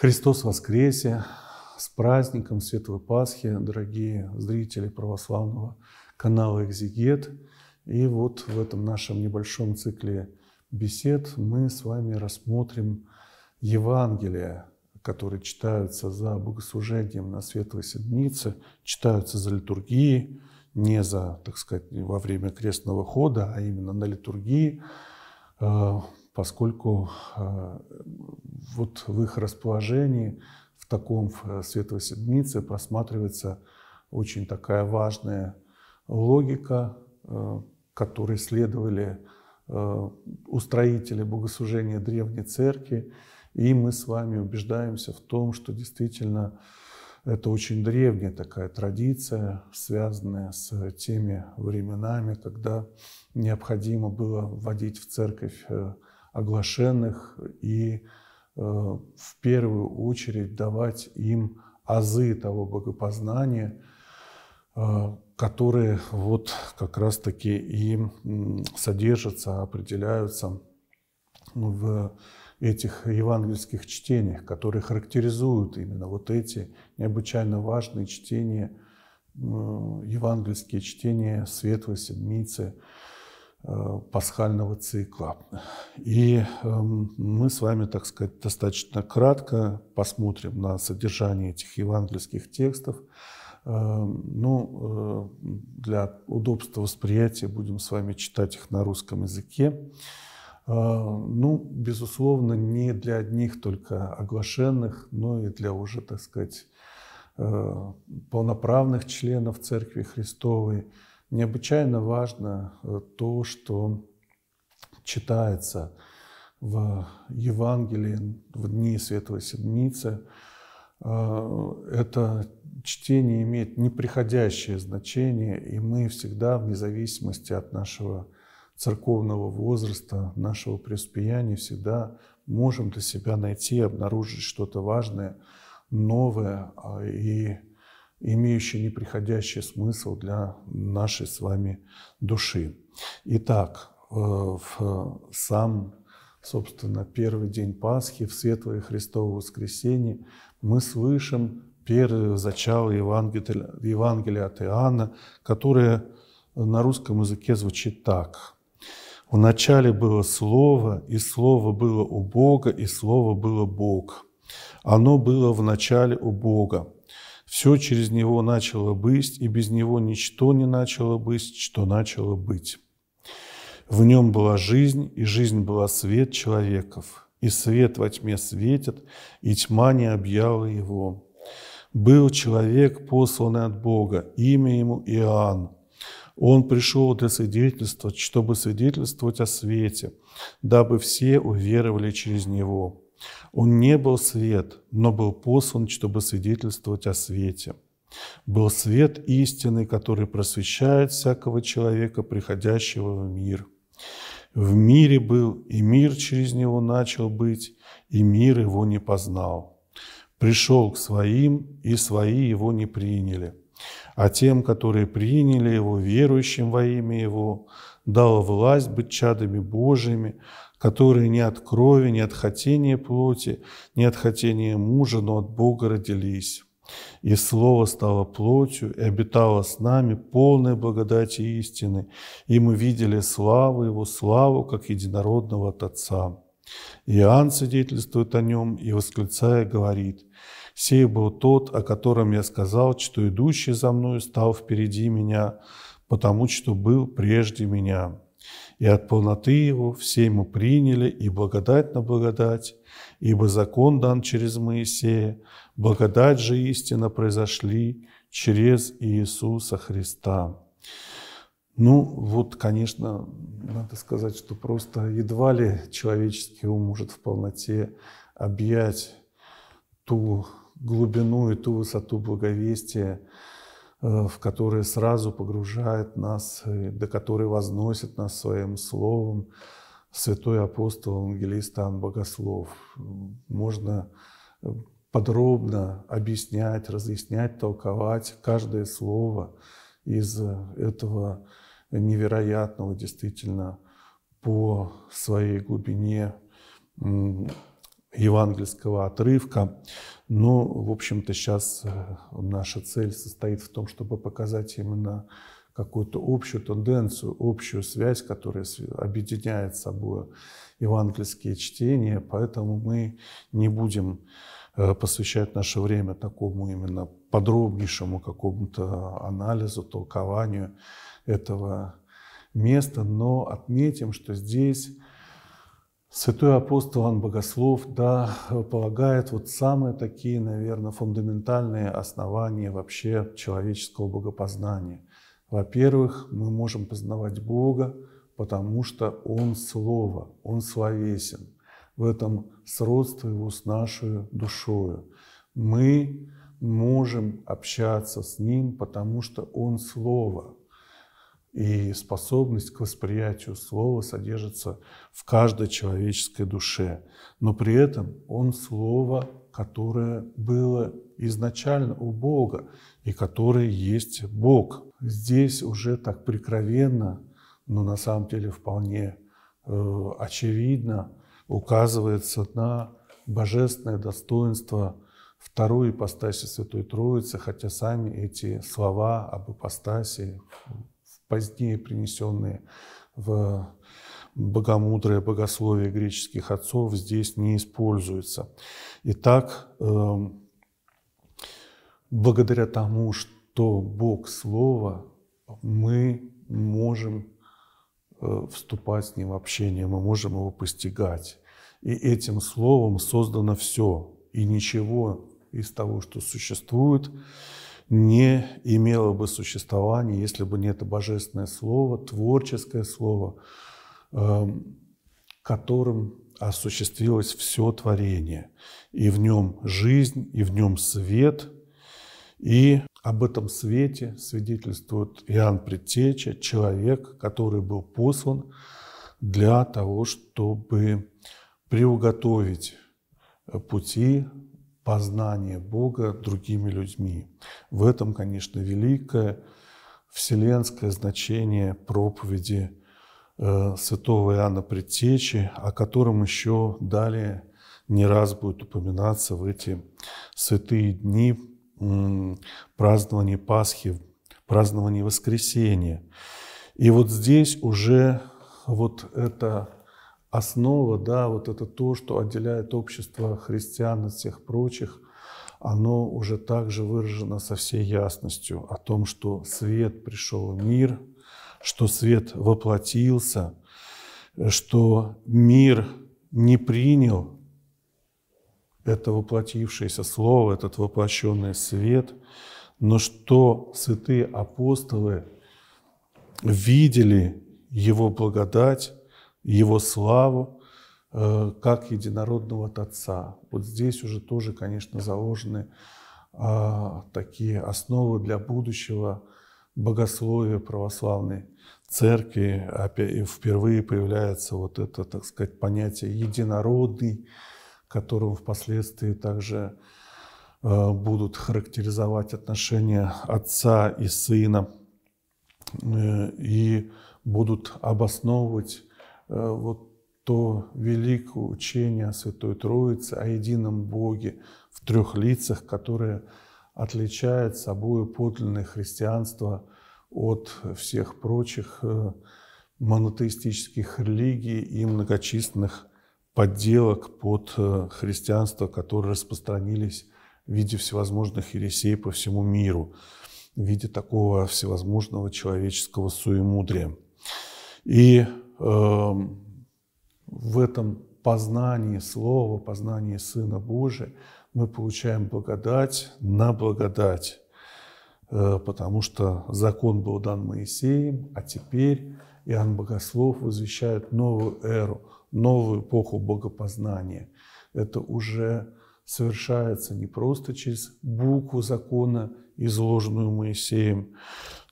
Христос воскресе! С праздником Святой Пасхи, дорогие зрители православного канала «Экзигет». И вот в этом нашем небольшом цикле бесед мы с вами рассмотрим Евангелие, которые читаются за богослужением на Светлой Седмице, читаются за литургией, не за, так сказать, во время крестного хода, а именно на литургии. Э, поскольку э, вот в их расположении, в таком в э, Светлой Седмице просматривается очень такая важная логика, э, которой следовали устроители богослужения Древней Церкви, и мы с вами убеждаемся в том, что действительно это очень древняя такая традиция, связанная с теми временами, когда необходимо было вводить в церковь оглашенных и э, в первую очередь давать им азы того богопознания, э, которые вот как раз-таки и содержатся, определяются ну, в этих евангельских чтениях, которые характеризуют именно вот эти необычайно важные чтения, евангельские чтения Светлой Седмицы, Э, пасхального цикла. И эм, мы с вами, так сказать, достаточно кратко посмотрим на содержание этих евангельских текстов. Э, ну, э, для удобства восприятия будем с вами читать их на русском языке. Ну, безусловно, не для одних только оглашенных, но и для уже, так сказать, полноправных членов Церкви Христовой – Необычайно важно э, то, что читается в Евангелии в дни Святой Седмицы. Э, это чтение имеет неприходящее значение, и мы всегда, вне зависимости от нашего церковного возраста, нашего преуспеяния, всегда можем для себя найти, обнаружить что-то важное, новое а, и имеющий неприходящий смысл для нашей с вами души. Итак, э, в сам, собственно, первый день Пасхи, в Светлое Христово воскресенье, мы слышим первое зачало Евангелия, Евангелия от Иоанна, которое на русском языке звучит так. в начале было Слово, и Слово было у Бога, и Слово было Бог. Оно было в начале у Бога. Все через него начало быть, и без него ничто не начало быть, что начало быть. В нем была жизнь, и жизнь была свет человеков. И свет во тьме светит, и тьма не объяла его. Был человек, посланный от Бога, имя ему Иоанн. Он пришел для свидетельства, чтобы свидетельствовать о свете, дабы все уверовали через него. Он не был свет, но был послан, чтобы свидетельствовать о свете. Был свет истины, который просвещает всякого человека, приходящего в мир. В мире был, и мир через него начал быть, и мир его не познал. Пришел к своим, и свои его не приняли. А тем, которые приняли его, верующим во имя его, дал власть быть чадами Божьими, которые не от крови, не от хотения плоти, не от хотения мужа, но от Бога родились. И Слово стало плотью и обитало с нами полное благодати истины, и мы видели славу Его, славу, как единородного от Отца. Иоанн свидетельствует о нем и, восклицая, говорит, «Сей был тот, о котором я сказал, что идущий за мною стал впереди меня, потому что был прежде меня». И от полноты его все ему приняли, и благодать на благодать, ибо закон дан через Моисея, благодать же истина произошли через Иисуса Христа». Ну, вот, конечно, надо сказать, что просто едва ли человеческий ум может в полноте объять ту глубину и ту высоту благовестия, Э, в которые сразу погружает нас, до которой возносит нас своим словом святой апостол, евангелист Иоанн Богослов. Можно э, подробно объяснять, разъяснять, толковать каждое слово из этого невероятного, действительно, по своей глубине евангельского отрывка. Но, ну, в общем-то, сейчас э, наша цель состоит в том, чтобы показать именно какую-то общую тенденцию, общую связь, которая объединяет собой евангельские чтения. Поэтому мы не будем э, посвящать наше время такому именно подробнейшему какому-то анализу, толкованию этого места, но отметим, что здесь Святой апостол Иоанн Богослов да, полагает вот самые такие, наверное, фундаментальные основания вообще человеческого богопознания. Во-первых, мы можем познавать Бога, потому что Он Слово, Он словесен. В этом сродство Его с нашей душою. Мы можем общаться с Ним, потому что Он Слово – и способность к восприятию слова содержится в каждой человеческой душе. Но при этом он слово, которое было изначально у Бога и которое есть Бог. Здесь уже так прикровенно, но на самом деле вполне э, очевидно указывается на божественное достоинство второй ипостаси Святой Троицы, хотя сами эти слова об ипостаси позднее принесенные в богомудрое богословие греческих отцов здесь не используется. Итак, эм, благодаря тому, что Бог Слово, мы можем э, вступать с Ним в общение, мы можем его постигать. И этим Словом создано все, и ничего из того, что существует, не имело бы существования, если бы не это божественное слово, творческое слово, эм, которым осуществилось все творение. И в нем жизнь, и в нем свет. И об этом свете свидетельствует Иоанн Предтеча, человек, который был послан для того, чтобы приуготовить э, пути познание Бога другими людьми. В этом, конечно, великое вселенское значение проповеди э, святого Иоанна Предтечи, о котором еще далее не раз будет упоминаться в эти святые дни празднования Пасхи, празднования Воскресения. И вот здесь уже вот это основа, да, вот это то, что отделяет общество христиан от всех прочих, оно уже также выражено со всей ясностью о том, что свет пришел в мир, что свет воплотился, что мир не принял это воплотившееся слово, этот воплощенный свет, но что святые апостолы видели его благодать, его славу, э, как единородного от Отца. Вот здесь уже тоже, конечно, заложены а, такие основы для будущего богословия православной церкви. и Впервые появляется вот это, так сказать, понятие «единородный», которым впоследствии также э, будут характеризовать отношения отца и сына э, и будут обосновывать Э, вот то великое учение о Святой Троице, о едином Боге в трех лицах, которое отличает собой подлинное христианство от всех прочих э, монотеистических религий и многочисленных подделок под э, христианство, которые распространились в виде всевозможных ересей по всему миру, в виде такого всевозможного человеческого суемудрия. И Эм, в этом познании Слова, познании Сына Божия мы получаем благодать на благодать, э, потому что закон был дан Моисеем, а теперь Иоанн Богослов возвещает новую эру, новую эпоху богопознания. Это уже совершается не просто через букву закона, изложенную Моисеем,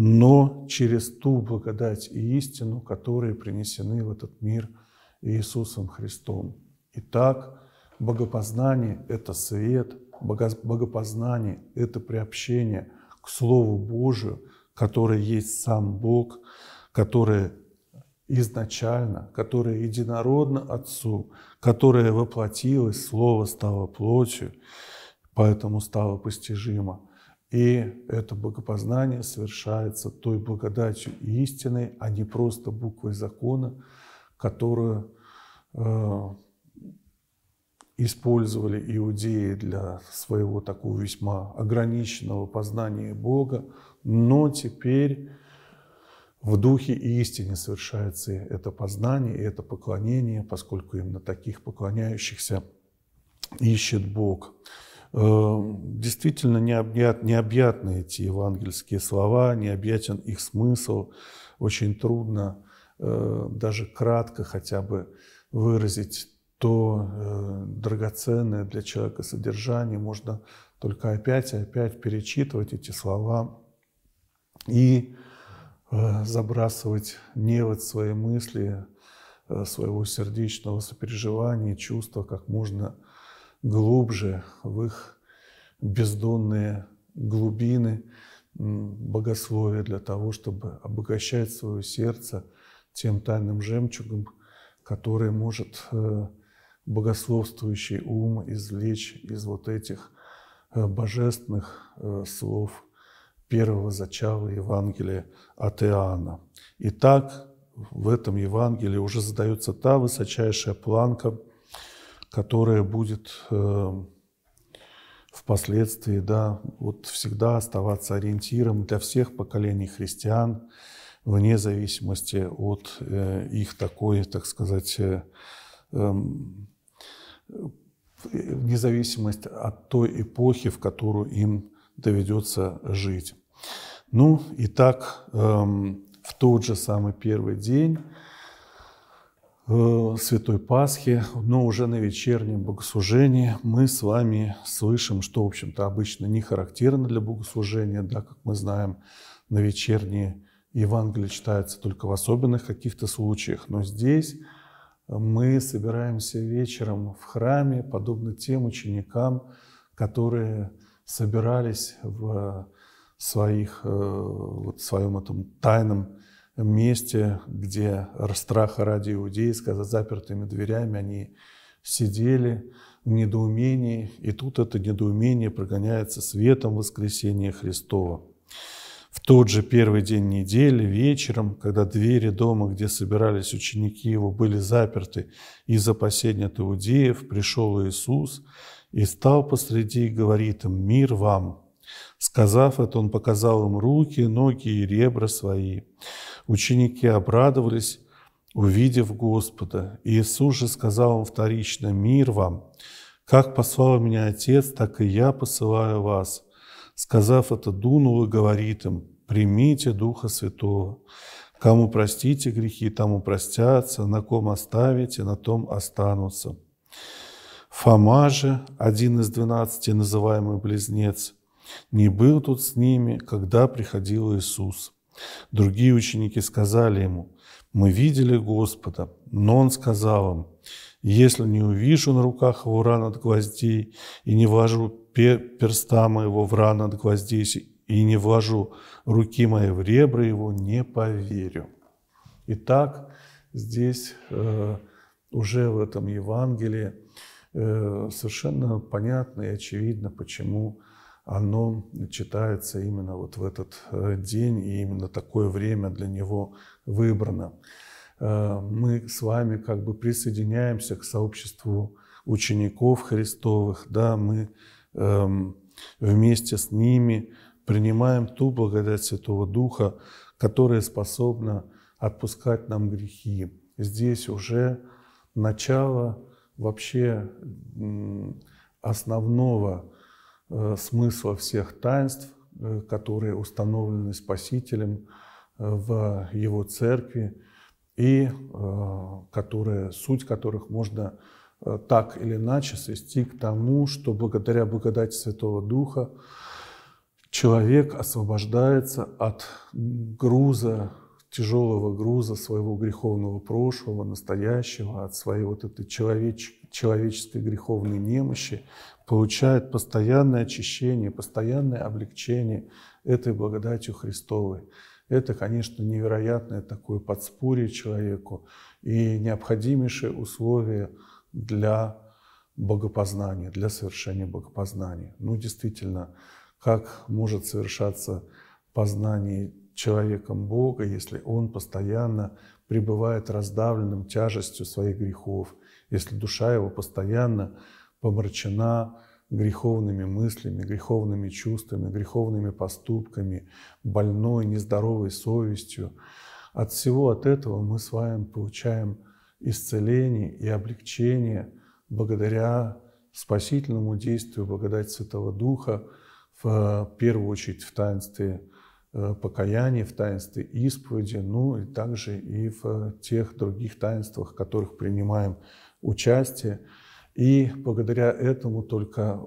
но через ту благодать и истину, которые принесены в этот мир Иисусом Христом. Итак, богопознание – это свет, богопознание – это приобщение к Слову Божию, которое есть сам Бог, которое изначально, которое единородно Отцу, которое воплотилось, Слово стало плотью, поэтому стало постижимо – и это богопознание совершается той благодатью истины, а не просто буквой закона, которую э, использовали иудеи для своего такого весьма ограниченного познания Бога, но теперь в духе и истине совершается это познание, и это поклонение, поскольку именно таких поклоняющихся ищет Бог. Эм, действительно необъят, необъятны эти евангельские слова, необъятен их смысл. Очень трудно э, даже кратко хотя бы выразить то э, драгоценное для человека содержание. Можно только опять и опять перечитывать эти слова и э, забрасывать невод свои мысли, своего сердечного сопереживания, чувства как можно глубже в их бездонные глубины богословия для того, чтобы обогащать свое сердце тем тайным жемчугом, который может э, богословствующий ум извлечь из вот этих э, божественных э, слов первого зачала Евангелия от Иоанна. Итак, в этом Евангелии уже задается та высочайшая планка – которая будет эм, впоследствии, да, вот всегда оставаться ориентиром для всех поколений христиан, вне зависимости от э, их такой, так сказать, э, эм, э, вне зависимости от той эпохи, в которую им доведется жить. Ну и так эм, в тот же самый первый день Э, Святой Пасхи, но уже на вечернем богослужении мы с вами слышим, что, в общем-то, обычно не характерно для богослужения, да, как мы знаем, на вечернее Евангелие читается только в особенных каких-то случаях, но здесь мы собираемся вечером в храме, подобно тем ученикам, которые собирались в своих, э, вот в своем этом тайном месте, где страха ради иудейска за запертыми дверями они сидели в недоумении, и тут это недоумение прогоняется светом воскресения Христова. В тот же первый день недели, вечером, когда двери дома, где собирались ученики его, были заперты из за от иудеев, пришел Иисус и стал посреди и говорит им «Мир вам!» Сказав это, он показал им руки, ноги и ребра свои. Ученики обрадовались, увидев Господа. Иисус же сказал им вторично, «Мир вам! Как послал меня Отец, так и я посылаю вас». Сказав это, дунул и говорит им, «Примите Духа Святого». Кому простите грехи, тому простятся, на ком оставите, на том останутся. Фома же, один из двенадцати, называемый близнец, не был тут с ними, когда приходил Иисус. Другие ученики сказали ему, мы видели Господа, но он сказал им, если не увижу на руках его ран от гвоздей, и не вложу перста моего в ран от гвоздей, и не вложу руки мои в ребра его, не поверю. Итак, здесь э, уже в этом Евангелии э, совершенно понятно и очевидно, почему оно читается именно вот в этот э, день, и именно такое время для него выбрано. Э, мы с вами как бы присоединяемся к сообществу учеников Христовых, да, мы эм, вместе с ними принимаем ту благодать Святого Духа, которая способна отпускать нам грехи. Здесь уже начало вообще основного Э, смысла всех таинств, э, которые установлены Спасителем э, в Его церкви, и которые, суть которых можно так или иначе свести к тому, что благодаря благодати Святого Духа человек освобождается от груза тяжелого груза своего греховного прошлого, настоящего, от своей вот этой человеч... человеческой греховной немощи, получает постоянное очищение, постоянное облегчение этой благодатью Христовой. Это, конечно, невероятное такое подспорье человеку и необходимейшее условие для богопознания, для совершения богопознания. Ну, действительно, как может совершаться познание человеком Бога, если он постоянно пребывает раздавленным тяжестью своих грехов, если душа его постоянно помрачена греховными мыслями, греховными чувствами, греховными поступками, больной, нездоровой совестью. От всего от этого мы с вами получаем исцеление и облегчение благодаря спасительному действию благодать Святого Духа, в первую очередь в таинстве Э, покаянии, в таинстве исповеди, ну и также и в э, тех других таинствах, в которых принимаем участие. И благодаря этому только э,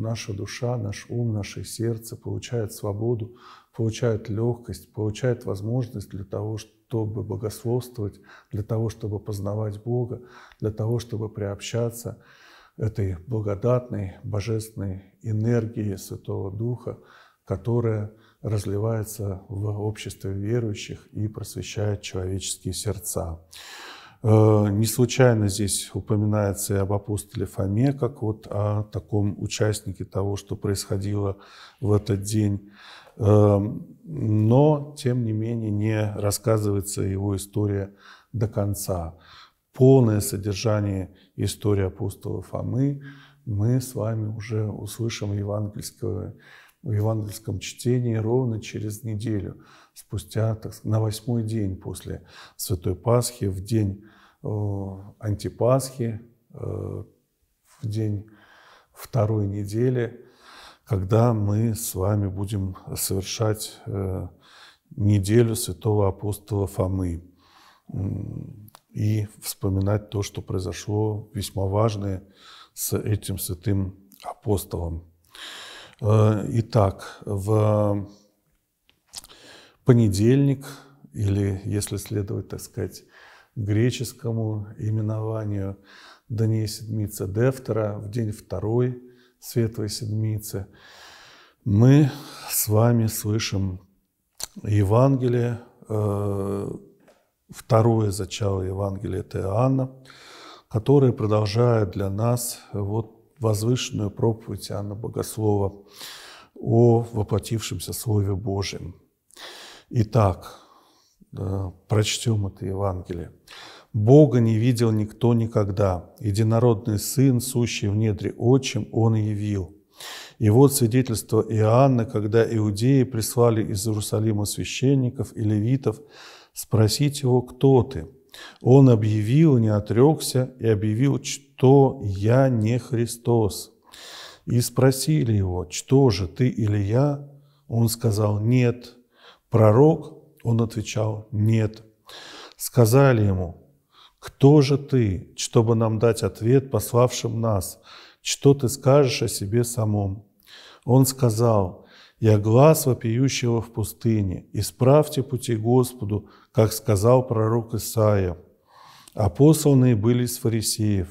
наша душа, наш ум, наше сердце получает свободу, получает легкость, получает возможность для того, чтобы богословствовать, для того, чтобы познавать Бога, для того, чтобы приобщаться этой благодатной, божественной энергии Святого Духа, которая – разливается в обществе верующих и просвещает человеческие сердца. Э, не случайно здесь упоминается и об апостоле Фоме, как вот о таком участнике того, что происходило в этот день. Эм, но, тем не менее, не рассказывается его история до конца. Полное содержание истории апостола Фомы мы с вами уже услышим в евангельской в евангельском чтении ровно через неделю, спустя, так сказать, на восьмой день после Святой Пасхи, в день э, антипасхи, э, в день второй недели, когда мы с вами будем совершать э, неделю святого апостола Фомы и вспоминать то, что произошло весьма важное с этим святым апостолом. Э, итак, в понедельник, или, если следовать, так сказать, греческому именованию Дании Седмицы Дефтера, в день второй Светлой Седмицы, мы с вами слышим Евангелие, э, второе зачало Евангелия это Иоанна, которое продолжает для нас вот возвышенную проповедь Иоанна Богослова о воплотившемся Слове Божьем. Итак, прочтем это Евангелие. «Бога не видел никто никогда. Единородный Сын, сущий в недре отчим, Он явил». И вот свидетельство Иоанна, когда иудеи прислали из Иерусалима священников и левитов спросить его, кто ты – он объявил, не отрекся, и объявил, что я не Христос. И спросили его, что же, ты или я? Он сказал, нет. Пророк? Он отвечал, нет. Сказали ему, кто же ты, чтобы нам дать ответ пославшим нас? Что ты скажешь о себе самом? Он сказал, я глаз вопиющего в пустыне. Исправьте пути Господу, как сказал пророк Исаия. А посланные были из фарисеев.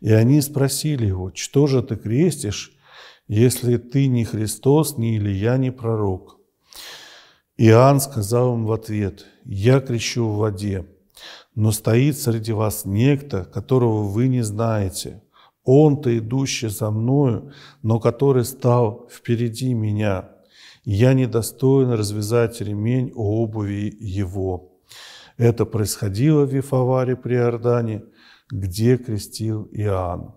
И они спросили его, что же ты крестишь, если ты не Христос, ни Илья, не пророк? Иоанн сказал им в ответ, «Я крещу в воде, но стоит среди вас некто, которого вы не знаете. Он-то идущий за мною, но который стал впереди меня. Я недостоин развязать ремень у обуви его». Это происходило в Вифаваре при Иордане, где крестил Иоанн.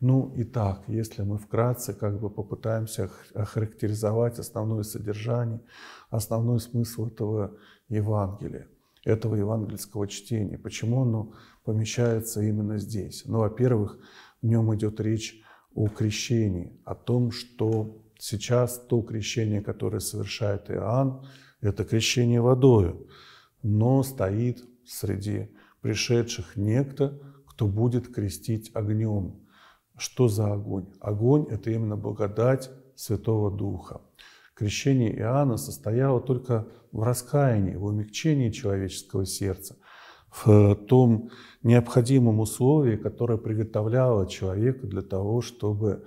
Ну и так, если мы вкратце как бы попытаемся охарактеризовать основное содержание, основной смысл этого Евангелия, этого евангельского чтения, почему оно помещается именно здесь. Ну, во-первых, в нем идет речь о крещении, о том, что сейчас то крещение, которое совершает Иоанн, это крещение водою, но стоит среди пришедших некто, кто будет крестить огнем. Что за огонь? Огонь – это именно благодать Святого Духа. Крещение Иоанна состояло только в раскаянии, в умягчении человеческого сердца – в э, том необходимом условии, которое приготовляло человека для того, чтобы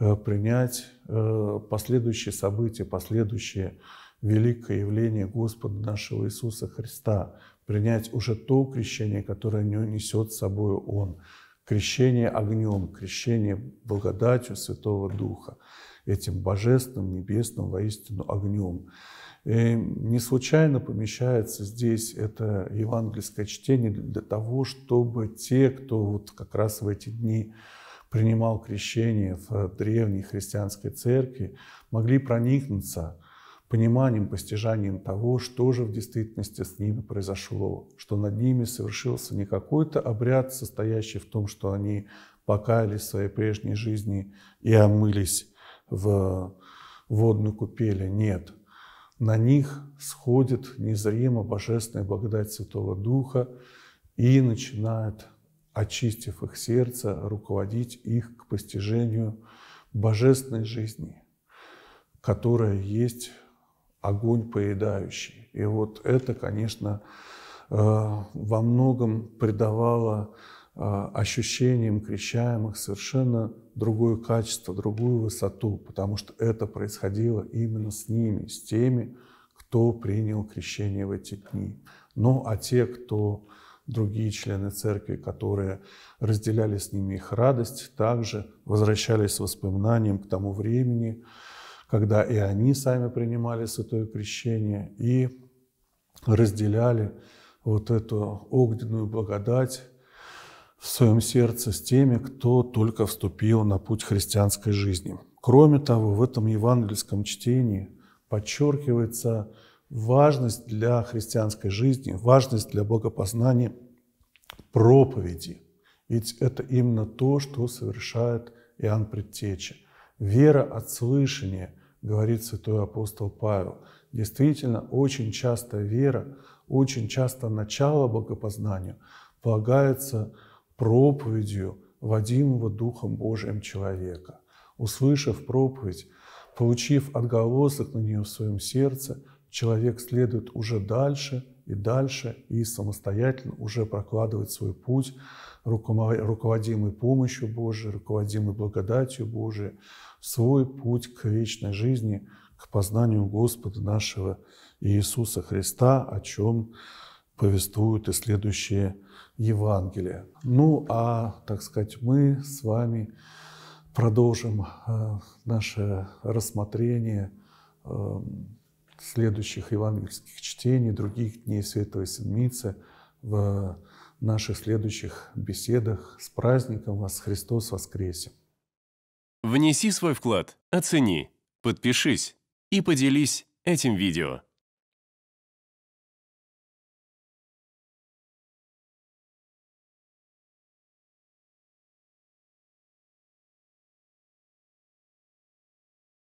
э, принять э, последующие события, последующие великое явление Господа нашего Иисуса Христа, принять уже то крещение, которое не несет с собой Он, крещение огнем, крещение благодатью Святого Духа, этим божественным, небесным, воистину огнем. И не случайно помещается здесь это евангельское чтение для того, чтобы те, кто вот как раз в эти дни принимал крещение в древней христианской церкви, могли проникнуться пониманием, постижанием того, что же в действительности с ними произошло, что над ними совершился не какой-то обряд, состоящий в том, что они покаялись в своей прежней жизни и омылись в водную купели. Нет – на них сходит незримо божественная благодать Святого Духа и начинает, очистив их сердце, руководить их к постижению божественной жизни, которая есть огонь поедающий. И вот это, конечно, э, во многом придавало а, ощущениям крещаемых совершенно другое качество, другую высоту, потому что это происходило именно с ними, с теми, кто принял крещение в эти дни. Ну а те, кто другие члены церкви, которые разделяли с ними их радость, также возвращались с воспоминанием к тому времени, когда и они сами принимали святое крещение и разделяли вот эту огненную благодать в своем сердце с теми, кто только вступил на путь христианской жизни. Кроме того, в этом евангельском чтении подчеркивается важность для христианской жизни, важность для богопознания проповеди. Ведь это именно то, что совершает Иоанн Предтеча. Вера от слышания, говорит святой апостол Павел. Действительно, очень часто вера, очень часто начало богопознанию полагается проповедью водимого Духом Божиим человека. Услышав проповедь, получив отголосок на нее в своем сердце, человек следует уже дальше и дальше и самостоятельно уже прокладывает свой путь, руководимый помощью Божией, руководимый благодатью Божией, свой путь к вечной жизни, к познанию Господа нашего Иисуса Христа, о чем повествуют и следующие Евангелия. Ну а, так сказать, мы с вами продолжим э, наше рассмотрение э, следующих евангельских чтений, других дней Святого Седмицы в наших следующих беседах. С праздником вас, Христос воскресе! Внеси свой вклад, оцени, подпишись и поделись этим видео.